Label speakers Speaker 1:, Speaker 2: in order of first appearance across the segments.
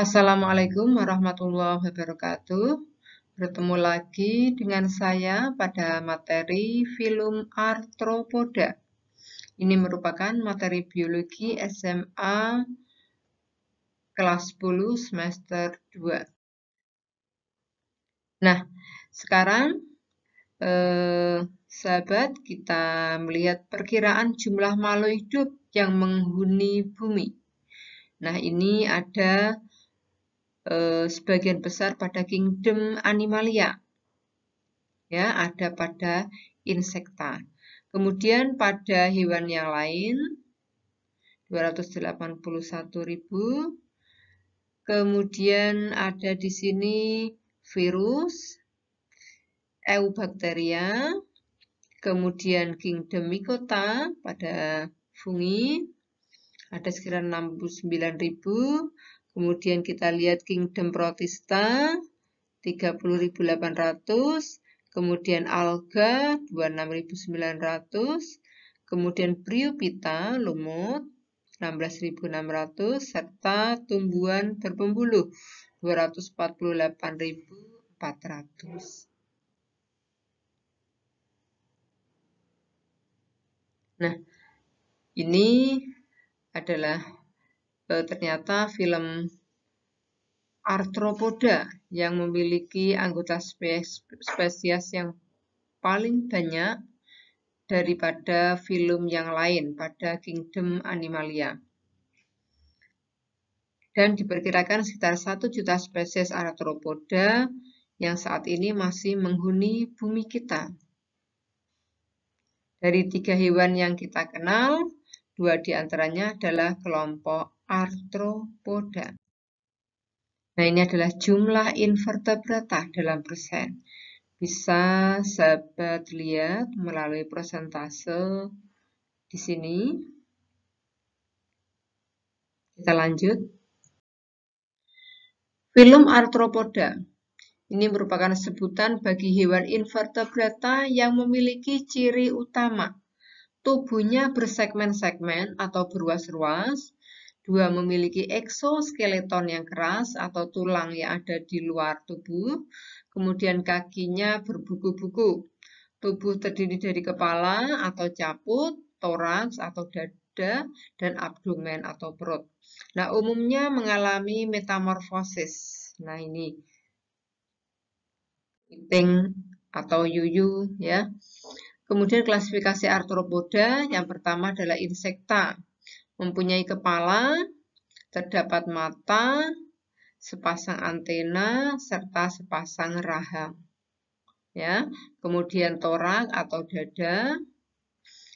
Speaker 1: Assalamualaikum warahmatullahi wabarakatuh. Bertemu lagi dengan saya pada materi film arthropoda. Ini merupakan materi biologi SMA kelas 10 semester 2. Nah, sekarang eh, sahabat kita melihat perkiraan jumlah makhluk hidup yang menghuni bumi. Nah, ini ada Eh, sebagian besar pada kingdom animalia. Ya, ada pada insekta. Kemudian pada hewan yang lain 281.000. Kemudian ada di sini virus, eubakteria, kemudian kingdom Mikota pada fungi ada sekitar 69.000 Kemudian kita lihat Kingdom Protestan 30.800, kemudian Alga 26.900, kemudian Priupita Lumut 16.600 serta tumbuhan berpembuluh 248.400. Nah, ini adalah Eh, ternyata film arthropoda yang memiliki anggota spesies, spesies yang paling banyak daripada film yang lain pada kingdom animalia. Dan diperkirakan sekitar 1 juta spesies arthropoda yang saat ini masih menghuni bumi kita. Dari tiga hewan yang kita kenal, dua diantaranya adalah kelompok arthropoda. Nah, ini adalah jumlah invertebrata dalam persen. Bisa sahabat lihat melalui persentase di sini.
Speaker 2: Kita lanjut.
Speaker 1: Film arthropoda. Ini merupakan sebutan bagi hewan invertebrata yang memiliki ciri utama. Tubuhnya bersegmen-segmen atau beruas ruas Dua, memiliki eksoskeleton yang keras atau tulang yang ada di luar tubuh. Kemudian kakinya berbuku-buku. Tubuh terdiri dari kepala atau caput, toraks atau dada, dan abdomen atau perut. Nah, umumnya mengalami metamorfosis. Nah, ini Iting atau yuyu ya. Kemudian klasifikasi arthropoda yang pertama adalah insekta mempunyai kepala, terdapat mata, sepasang antena, serta sepasang rahang. Ya, kemudian torak atau dada.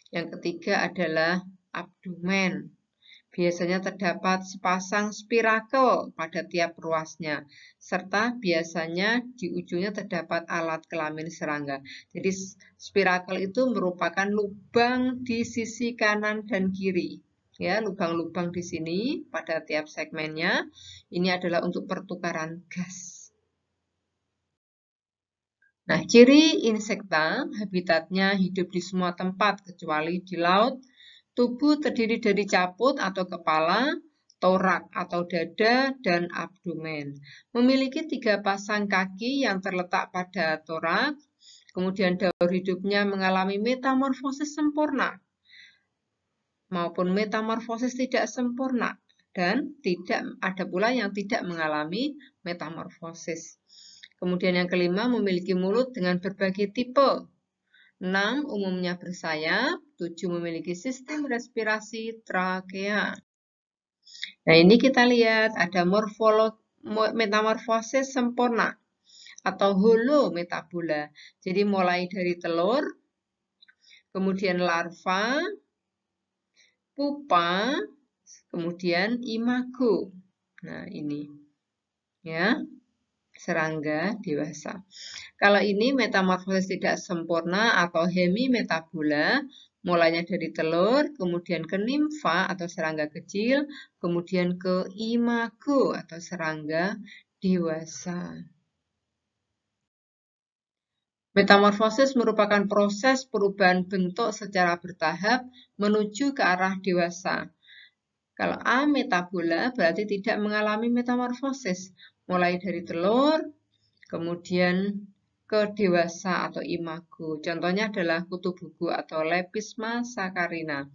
Speaker 1: Yang ketiga adalah abdomen. Biasanya terdapat sepasang spirakel pada tiap ruasnya, serta biasanya di ujungnya terdapat alat kelamin serangga. Jadi spirakel itu merupakan lubang di sisi kanan dan kiri ya lubang-lubang di sini pada tiap segmennya. Ini adalah untuk pertukaran gas. Nah, ciri insekta habitatnya hidup di semua tempat kecuali di laut. Tubuh terdiri dari caput atau kepala, torak atau dada, dan abdomen. Memiliki tiga pasang kaki yang terletak pada torak, kemudian daur hidupnya mengalami metamorfosis sempurna maupun metamorfosis tidak sempurna dan tidak ada pula yang tidak mengalami metamorfosis. Kemudian yang kelima memiliki mulut dengan berbagai tipe. 6 umumnya bersayap, 7 memiliki sistem respirasi trakea. Nah, ini kita lihat ada morfolo, metamorfosis sempurna atau holo metabola. Jadi mulai dari telur, kemudian larva, pupa, kemudian imago. Nah, ini. Ya. Serangga dewasa. Kalau ini metamorfosis tidak sempurna atau hemimetabola, mulanya dari telur, kemudian ke nimfa atau serangga kecil, kemudian ke imago atau serangga dewasa. Metamorfosis merupakan proses perubahan bentuk secara bertahap menuju ke arah dewasa. Kalau A metabola berarti tidak mengalami metamorfosis, mulai dari telur, kemudian ke dewasa atau imago. Contohnya adalah kutu buku atau lepisma sakarina.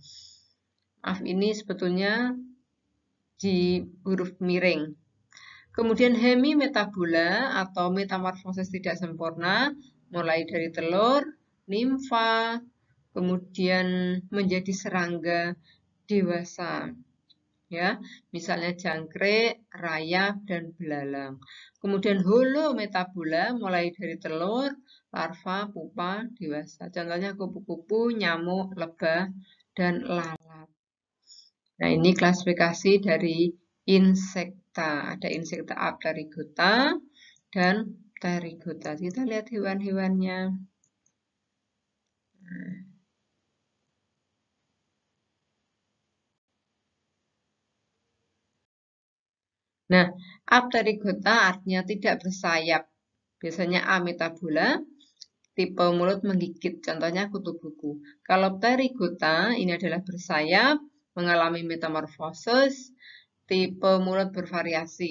Speaker 1: Maaf, ini sebetulnya di huruf miring. Kemudian hemi metabola atau metamorfosis tidak sempurna mulai dari telur, nimfa, kemudian menjadi serangga dewasa. Ya, misalnya jangkrik, rayap, dan belalang. Kemudian holo metabola mulai dari telur, larva, pupa, dewasa. Contohnya kupu-kupu, nyamuk, lebah, dan lalat. Nah, ini klasifikasi dari insekta. Ada insekta aplarigota dan Terigota, Kita lihat hewan-hewannya. Nah. nah, apterigota artinya tidak bersayap. Biasanya ametabola, tipe mulut menggigit, contohnya kutu buku. Kalau pterigota ini adalah bersayap, mengalami metamorfosis, tipe mulut bervariasi.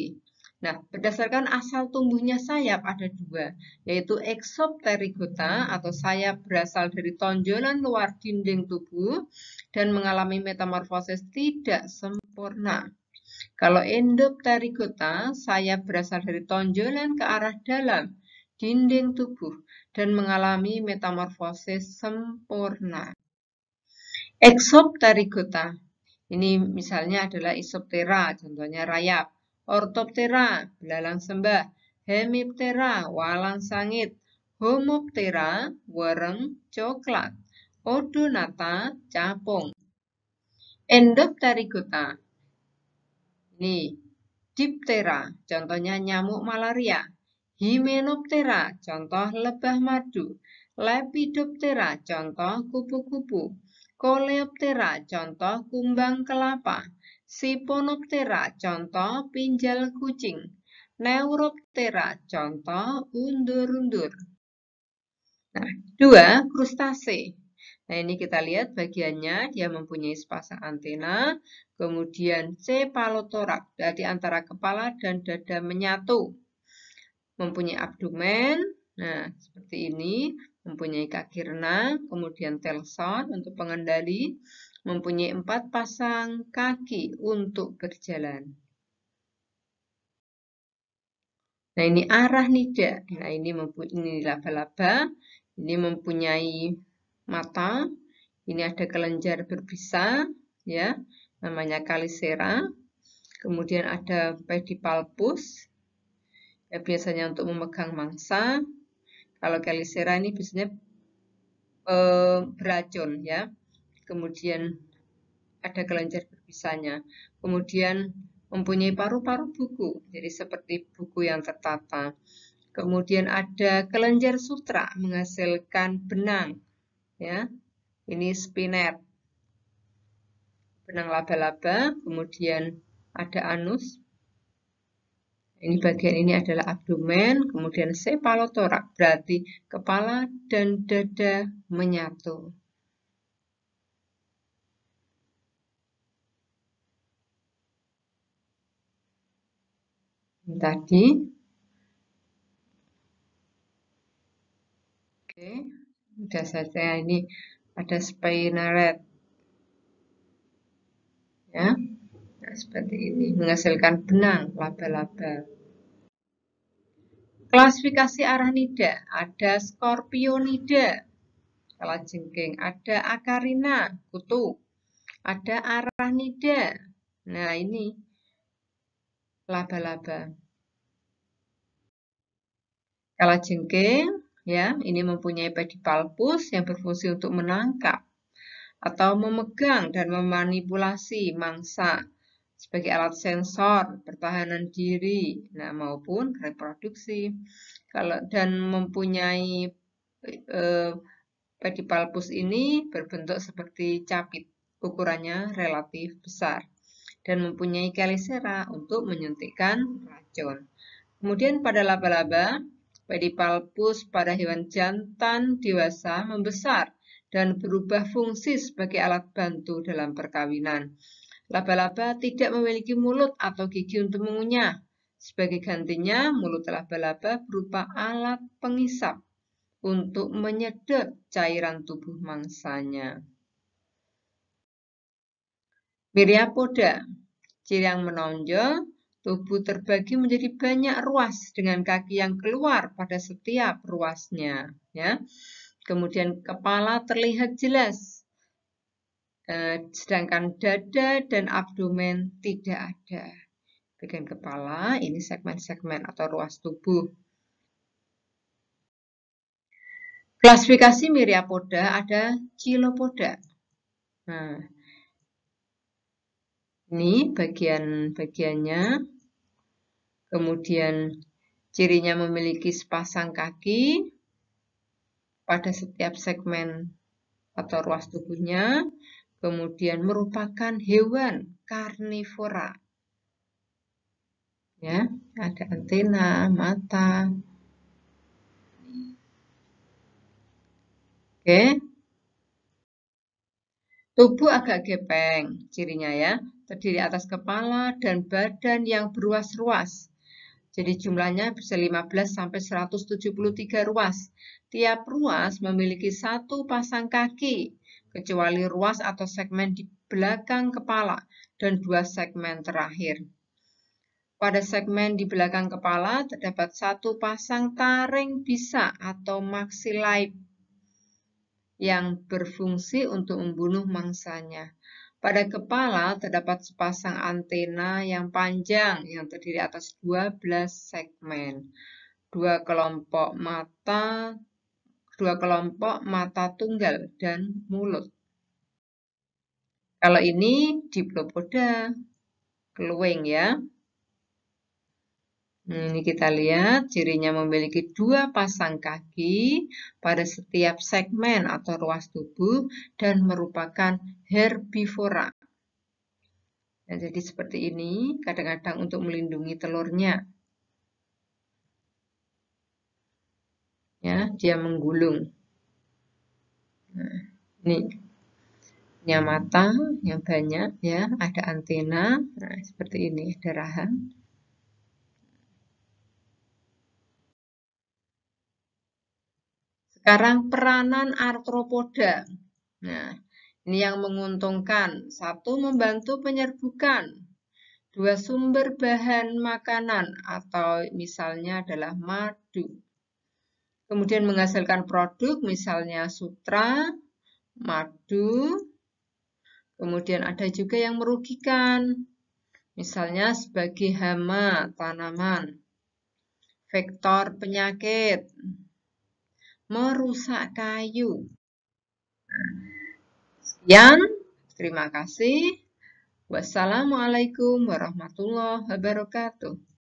Speaker 1: Nah, berdasarkan asal tumbuhnya sayap ada dua, yaitu exopterygota atau sayap berasal dari tonjolan luar dinding tubuh dan mengalami metamorfosis tidak sempurna. Kalau endopterigota, sayap berasal dari tonjolan ke arah dalam dinding tubuh dan mengalami metamorfosis sempurna. Exopterygota ini misalnya adalah isoptera, contohnya rayap Orthoptera, belalang sembah. Hemiptera, walang sangit. Homoptera, wereng coklat. Odonata, capung. Endopterygota. Ini diptera, contohnya nyamuk malaria. Hymenoptera, contoh lebah madu. Lepidoptera, contoh kupu-kupu. Coleoptera, contoh kumbang kelapa. Siponoptera contoh pinjal kucing. Neuroptera contoh undur-undur. Nah, dua krustase. Nah, ini kita lihat bagiannya dia mempunyai sepasang antena, kemudian cephalotorak, berarti nah, antara kepala dan dada menyatu. Mempunyai abdomen, nah seperti ini, mempunyai kaki renang, kemudian telson untuk pengendali, mempunyai empat pasang kaki untuk berjalan. Nah, ini arah nida. Nah, ini mempunyai laba-laba, ini mempunyai mata, ini ada kelenjar berbisa, ya, namanya kalisera. Kemudian ada pedipalpus, ya, biasanya untuk memegang mangsa. Kalau kalisera ini biasanya eh, beracun, ya kemudian ada kelenjar berbisanya, kemudian mempunyai paru-paru buku, jadi seperti buku yang tertata. Kemudian ada kelenjar sutra menghasilkan benang, ya, ini spinet, benang laba-laba, kemudian ada anus. Ini bagian ini adalah abdomen, kemudian sepalotorak, berarti kepala dan dada menyatu. tadi. Oke, sudah saja ini ada spinneret. Ya. Nah, seperti ini menghasilkan benang laba-laba. Klasifikasi aranida ada Scorpionida, jengking ada akarina, kutu, ada nida Nah, ini laba-laba. Kalajengking, ya, ini mempunyai pedipalpus yang berfungsi untuk menangkap atau memegang dan memanipulasi mangsa sebagai alat sensor, pertahanan diri, nah maupun reproduksi. Kalau dan mempunyai e, eh, pedipalpus ini berbentuk seperti capit, ukurannya relatif besar dan mempunyai kalisera untuk menyuntikkan racun. Kemudian pada laba-laba, pedipalpus pada hewan jantan dewasa membesar dan berubah fungsi sebagai alat bantu dalam perkawinan. Laba-laba tidak memiliki mulut atau gigi untuk mengunyah. Sebagai gantinya, mulut laba-laba berupa alat pengisap untuk menyedot cairan tubuh mangsanya. Miriapoda, ciri yang menonjol, tubuh terbagi menjadi banyak ruas dengan kaki yang keluar pada setiap ruasnya. Ya. Kemudian kepala terlihat jelas, eh, sedangkan dada dan abdomen tidak ada. Bagian kepala ini segmen-segmen atau ruas tubuh. Klasifikasi miriapoda ada cilopoda. Nah, ini bagian-bagiannya. Kemudian cirinya memiliki sepasang kaki pada setiap segmen atau ruas tubuhnya. Kemudian merupakan hewan karnivora. Ya, ada antena, mata. Oke, Tubuh agak gepeng, cirinya ya, terdiri atas kepala dan badan yang beruas ruas Jadi jumlahnya bisa 15 sampai 173 ruas. Tiap ruas memiliki satu pasang kaki, kecuali ruas atau segmen di belakang kepala dan dua segmen terakhir. Pada segmen di belakang kepala terdapat satu pasang taring bisa atau maxillae yang berfungsi untuk membunuh mangsanya. Pada kepala terdapat sepasang antena yang panjang yang terdiri atas 12 segmen. Dua kelompok mata, dua kelompok mata tunggal dan mulut. Kalau ini diplopoda, keluing ya. Nah, ini kita lihat cirinya memiliki dua pasang kaki pada setiap segmen atau ruas tubuh dan merupakan herbivora. Nah, jadi seperti ini kadang-kadang untuk melindungi telurnya. Ya, dia menggulung. Nah, ini punya mata yang banyak ya, ada antena, nah seperti ini ada rahang. Sekarang peranan arthropoda. Nah, ini yang menguntungkan. Satu, membantu penyerbukan. Dua, sumber bahan makanan atau misalnya adalah madu. Kemudian menghasilkan produk misalnya sutra, madu. Kemudian ada juga yang merugikan. Misalnya sebagai hama tanaman, vektor penyakit, merusak kayu. sekian, terima kasih. Wassalamualaikum warahmatullahi wabarakatuh.